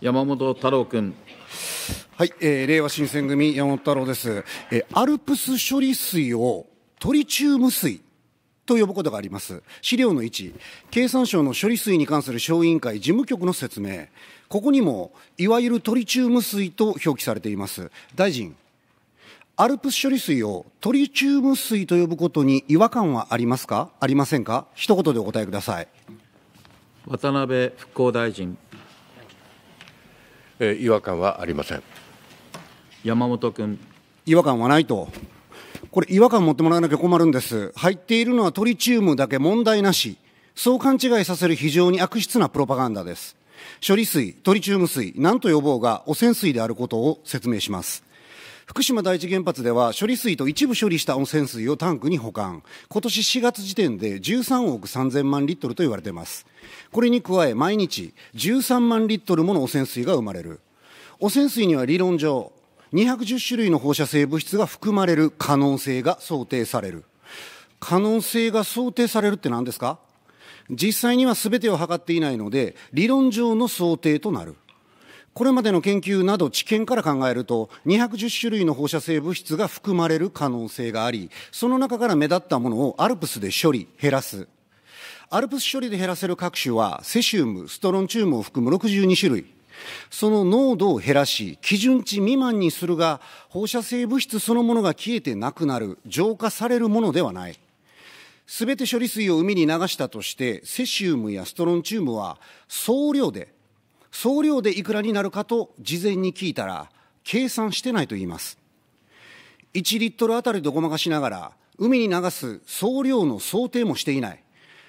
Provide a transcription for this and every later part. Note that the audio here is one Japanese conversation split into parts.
山本太郎君。はい、えー、れい新選組山本太郎です、えー、アルプス処理水をトリチウム水と呼ぶことがあります資料の1経産省の処理水に関する小委員会事務局の説明ここにもいわゆるトリチウム水と表記されています大臣アルプス処理水をトリチウム水と呼ぶことに違和感はありますかありませんか一言でお答えください渡辺復興大臣え違和感はありません山本君違和感はないとこれ違和感持ってもらわなきゃ困るんです入っているのはトリチウムだけ問題なしそう勘違いさせる非常に悪質なプロパガンダです処理水トリチウム水何と呼ぼうが汚染水であることを説明します福島第一原発では処理水と一部処理した汚染水をタンクに保管今年4月時点で13億3000万リットルと言われていますこれに加え毎日13万リットルもの汚染水が生まれる汚染水には理論上210種類の放射性物質が含まれる可能性が想定される可能性が想定されるって何ですか実際には全てを測っていないので理論上の想定となるこれまでの研究など知見から考えると210種類の放射性物質が含まれる可能性がありその中から目立ったものをアルプスで処理減らすアルプス処理で減らせる各種はセシウムストロンチウムを含む62種類その濃度を減らし基準値未満にするが放射性物質そのものが消えてなくなる浄化されるものではないすべて処理水を海に流したとしてセシウムやストロンチウムは総量で総量でいくらになるかと事前に聞いたら、計算してないと言います。1リットルあたりでごまかしながら、海に流す総量の想定もしていない。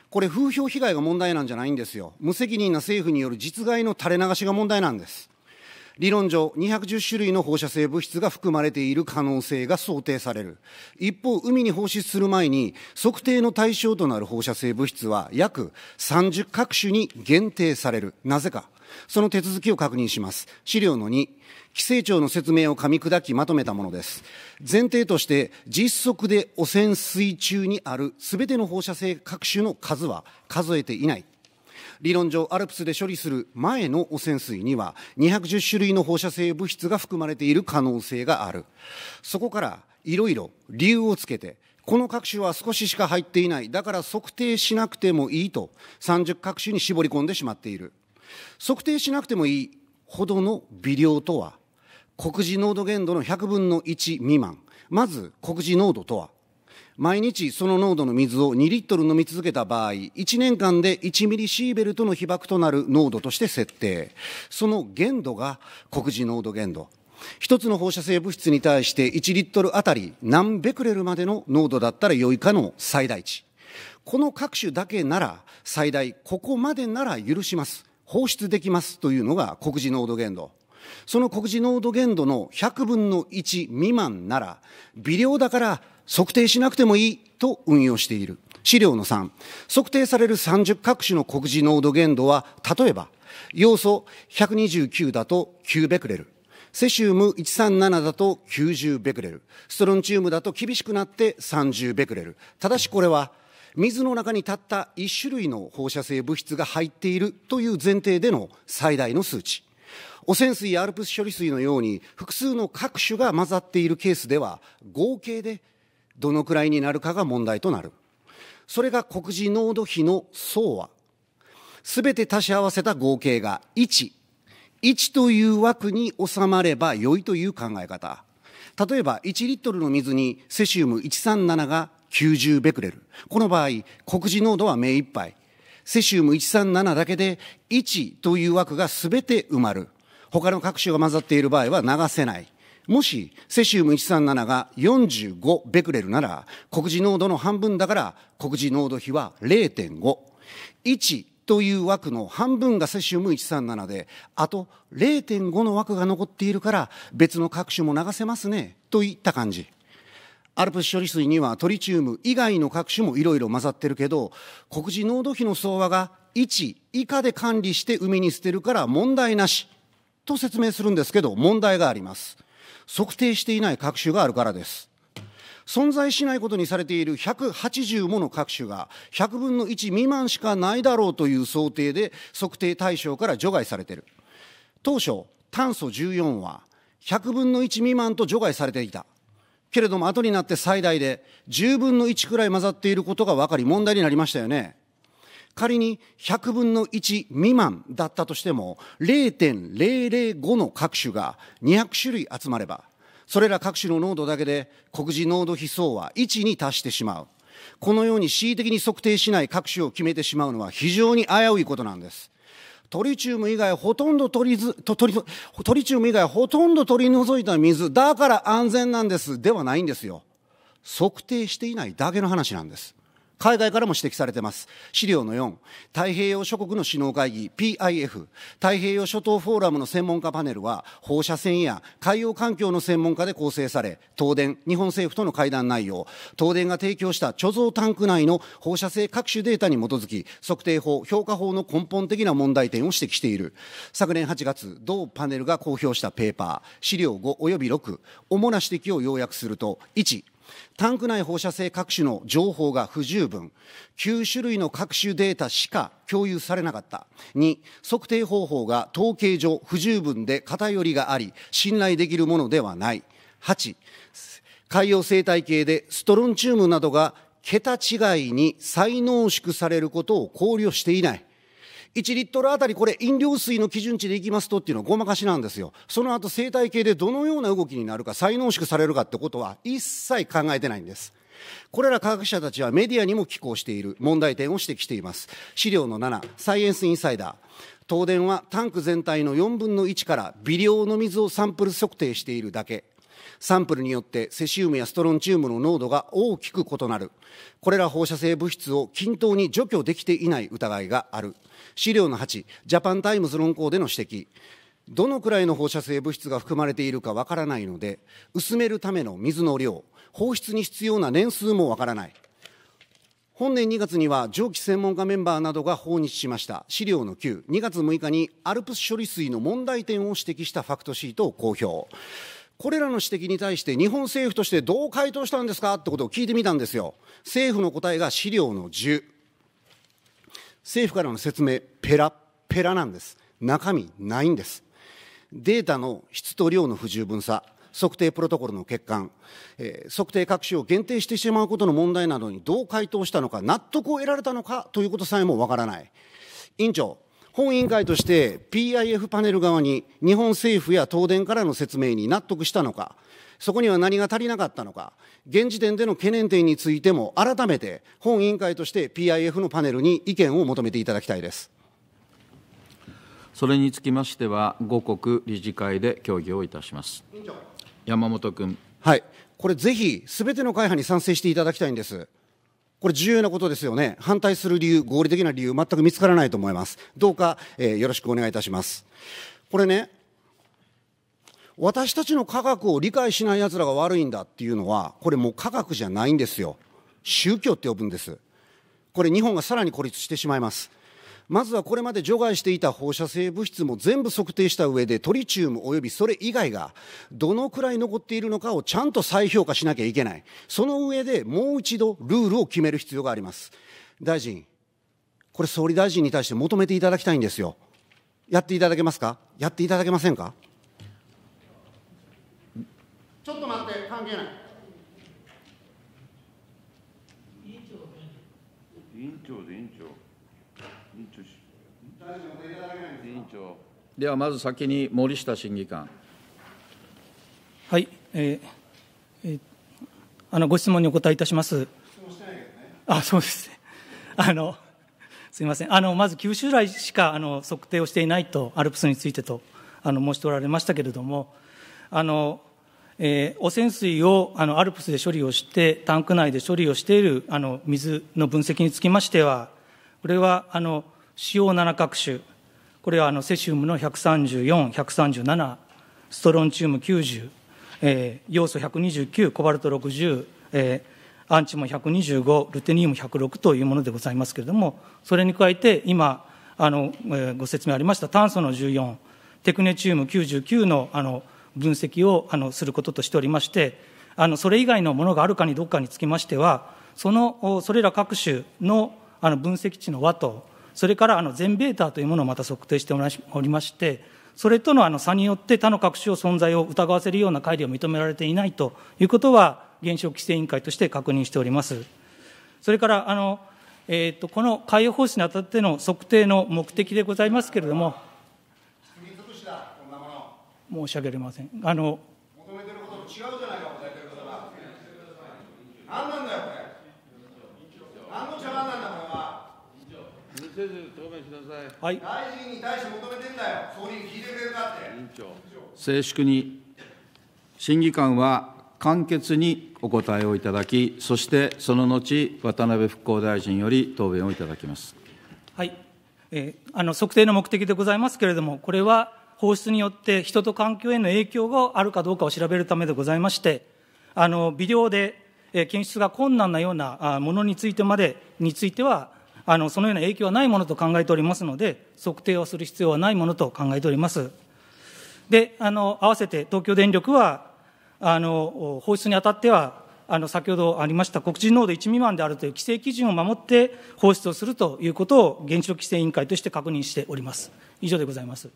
これ風評被害が問題なんじゃないんですよ。無責任な政府による実害の垂れ流しが問題なんです。理論上、210種類の放射性物質が含まれている可能性が想定される。一方、海に放出する前に、測定の対象となる放射性物質は約30各種に限定される。なぜか。その手続きを確認します。資料の2、規制庁の説明を噛み砕きまとめたものです。前提として、実測で汚染水中にあるすべての放射性各種の数は数えていない。理論上、アルプスで処理する前の汚染水には、210種類の放射性物質が含まれている可能性がある。そこから、いろいろ理由をつけて、この各種は少ししか入っていない、だから測定しなくてもいいと、30各種に絞り込んでしまっている。測定しなくてもいいほどの微量とは告示濃度限度の100分の1未満まず告示濃度とは毎日その濃度の水を2リットル飲み続けた場合1年間で1ミリシーベルトの被曝となる濃度として設定その限度が告示濃度限度一つの放射性物質に対して1リットルあたり何ベクレルまでの濃度だったら良いかの最大値この各種だけなら最大ここまでなら許します放出できますというのが告示濃度限度。その告示濃度限度の100分の1未満なら、微量だから測定しなくてもいいと運用している。資料の3、測定される30各種の告示濃度限度は、例えば、要素129だと9ベクレル、セシウム137だと90ベクレル、ストロンチウムだと厳しくなって30ベクレル。ただしこれは、水の中にたった1種類の放射性物質が入っているという前提での最大の数値。汚染水やアルプス処理水のように複数の各種が混ざっているケースでは合計でどのくらいになるかが問題となる。それが告示濃度比の総和。すべて足し合わせた合計が1。1という枠に収まれば良いという考え方。例えば1リットルの水にセシウム137が90ベクレル。この場合、告示濃度は目いっぱい。セシウム137だけで1という枠が全て埋まる。他の各種が混ざっている場合は流せない。もし、セシウム137が45ベクレルなら、告示濃度の半分だから、告示濃度比は0.5。1という枠の半分がセシウム137で、あと0.5の枠が残っているから、別の各種も流せますね、といった感じ。アルプス処理水にはトリチウム以外の各種もいろいろ混ざってるけど国事濃度比の総和が1以下で管理して海に捨てるから問題なしと説明するんですけど問題があります測定していない各種があるからです存在しないことにされている180もの各種が100分の1未満しかないだろうという想定で測定対象から除外されている当初炭素14は100分の1未満と除外されていたけれども後になって最大で10分の1くらい混ざっていることが分かり問題になりましたよね。仮に100分の1未満だったとしても0.005の各種が200種類集まればそれら各種の濃度だけで告示濃度比相は1に達してしまうこのように恣意的に測定しない各種を決めてしまうのは非常に危ういことなんですトリチウム以外ほとんど取りずと取りトリチウム以外ほとんど取り除いた水だから安全なんですではないんですよ測定していないだけの話なんです海外からも指摘されています。資料の4、太平洋諸国の首脳会議 PIF、太平洋諸島フォーラムの専門家パネルは、放射線や海洋環境の専門家で構成され、東電、日本政府との会談内容、東電が提供した貯蔵タンク内の放射性各種データに基づき、測定法、評価法の根本的な問題点を指摘している。昨年8月、同パネルが公表したペーパー、資料5及び6、主な指摘を要約すると、1、タンク内放射性各種の情報が不十分。9種類の各種データしか共有されなかった。2、測定方法が統計上不十分で偏りがあり、信頼できるものではない。8、海洋生態系でストロンチウムなどが桁違いに再濃縮されることを考慮していない。1リットルあたりこれ飲料水の基準値でいきますとっていうのはごまかしなんですよその後生態系でどのような動きになるか再濃縮されるかってことは一切考えてないんですこれら科学者たちはメディアにも寄稿している問題点を指摘しています資料の7サイエンスインサイダー東電はタンク全体の4分の1から微量の水をサンプル測定しているだけサンプルによってセシウムやストロンチウムの濃度が大きく異なるこれら放射性物質を均等に除去できていない疑いがある資料の8ジャパンタイムズ論考での指摘どのくらいの放射性物質が含まれているかわからないので薄めるための水の量放出に必要な年数もわからない本年2月には蒸気専門家メンバーなどが訪日しました資料の92月6日に ALPS 処理水の問題点を指摘したファクトシートを公表これらの指摘に対して日本政府としてどう回答したんですかってことを聞いてみたんですよ。政府の答えが資料の10。政府からの説明、ペラペラなんです。中身ないんです。データの質と量の不十分さ、測定プロトコルの欠陥、えー、測定各種を限定してしまうことの問題などにどう回答したのか、納得を得られたのかということさえもわからない。委員長、本委員会として PIF パネル側に日本政府や東電からの説明に納得したのか、そこには何が足りなかったのか、現時点での懸念点についても改めて本委員会として PIF のパネルに意見を求めていただきたいです。それにつきましては、5国理事会で協議をいたします。山本君。はい、これぜひすべての会派に賛成していただきたいんです。これ重要なことですよね。反対する理由、合理的な理由、全く見つからないと思います。どうか、えー、よろしくお願いいたします。これね、私たちの科学を理解しない奴らが悪いんだっていうのは、これもう科学じゃないんですよ。宗教って呼ぶんです。これ日本がさらに孤立してしまいます。まずはこれまで除外していた放射性物質も全部測定した上でトリチウムおよびそれ以外がどのくらい残っているのかをちゃんと再評価しなきゃいけないその上でもう一度ルールを決める必要があります大臣これ総理大臣に対して求めていただきたいんですよやっていただけますかやっていただけませんかちょっと待って関係ない委員長で委員長ではまず先に森下審議官。はい、えー、えー、あのご質問にお答えいたします。ね、あ、そうですね。あのすみません。あのまず九州来しかあの測定をしていないとアルプスについてとあの申しておられましたけれども、あの。えー、汚染水をあのアルプスで処理をして、タンク内で処理をしているあの水の分析につきましては、これは、あの、主要7各種、これはあのセシウムの134、137、ストロンチウム90、えー、ウ素129、コバルト60、えー、アンチモン125、ルテニウム106というものでございますけれども、それに加えて今、あのえー、ご説明ありました炭素の14、テクネチウム99のあの分析をあのすることとしておりまして、あのそれ以外のものがあるかにどっかにつきましては、そのそれら各種のあの分析値の和と、それからあの全ベータというものをまた測定しておりまして、それとのあの差によって他の各種を存在を疑わせるような乖離は認められていないということは、原子力規制委員会として確認しております。それからあの、えーと、この海洋放出にあたっての測定の目的でございますけれども、申し訳ありません。あの求めてることと違うじゃないか、答えてることが。何なんだ答弁しなさい。はい。大臣に対して求めてんだよ。総理に聞いてくれるかって。委員長。静粛に。審議官は簡潔にお答えをいただき、そしてその後、渡辺復興大臣より答弁をいただきます。はい。えー、あの測定の目的でございますけれども、これは放出によって人と環境への影響があるかどうかを調べるためでございまして、あの微量で検出が困難なようなものについてまでについては、あのそのような影響はないものと考えておりますので、測定をする必要はないものと考えております。で、あの合わせて東京電力は、あの放出にあたっては、あの先ほどありました黒人濃度1未満であるという規制基準を守って放出をするということを原子力規制委員会として確認しております。以上でございます。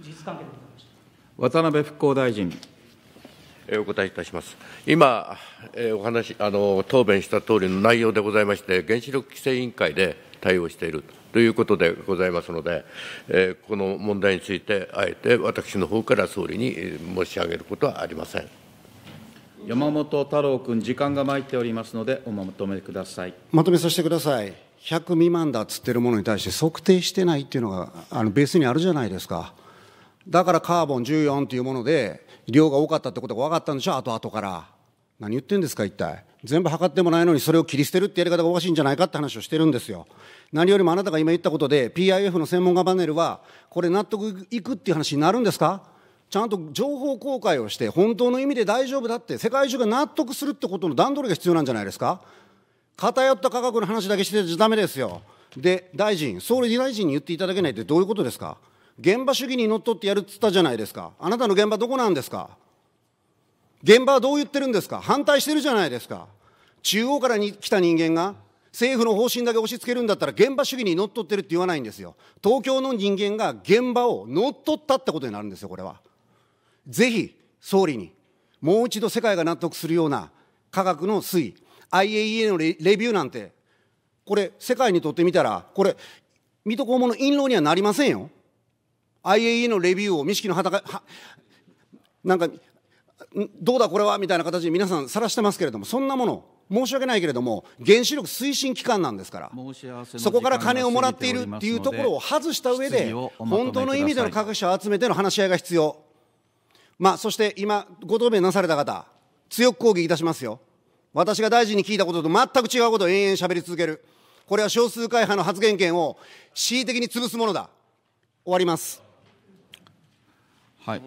事実関係でございました渡辺復興大臣。お答えいたします。今、えお話あの答弁したとおりの内容でございまして、原子力規制委員会で対応しているということでございますので、えこの問題について、あえて私の方から総理に申し上げることはありません。山本太郎君、時間が参っておりますので、おまとめください。まとめさせてください。100未満だっつってるものに対して測定してないっていうのがあのベースにあるじゃないですか。だからカーボン14というもので量が多かったってことが分かったんでしょ後々から何言ってんですか一体全部測ってもないのにそれを切り捨てるってやり方がおかしいんじゃないかって話をしてるんですよ何よりもあなたが今言ったことで PIF の専門家パネルはこれ納得いくっていう話になるんですかちゃんと情報公開をして本当の意味で大丈夫だって世界中が納得するってことの段取りが必要なんじゃないですか偏った価格の話だけしてちゃだめですよで大臣総理大臣に言っていただけないってどういうことですか現場主義にのっとってやるっつったじゃないですか。あなたの現場どこなんですか現場はどう言ってるんですか反対してるじゃないですか。中央からに来た人間が政府の方針だけ押し付けるんだったら現場主義にのっとってるって言わないんですよ。東京の人間が現場を乗っ取ったってことになるんですよ、これは。ぜひ、総理に、もう一度世界が納得するような価格の推移、IAEA のレビューなんて、これ、世界にとってみたら、これ、水戸黄門の印籠にはなりませんよ。IAEA のレビューを、ミシキの畑が、なんか、どうだこれはみたいな形で皆さんさらしてますけれども、そんなもの、申し訳ないけれども、原子力推進機関なんですから、そこから金をもらっているっていうところを外した上で、本当の意味での科学者を集めての話し合いが必要。まあ、そして今、ご答弁なされた方、強く抗議いたしますよ。私が大臣に聞いたことと全く違うことを延々喋り続ける。これは少数会派の発言権を恣意的に潰すものだ。終わります。はい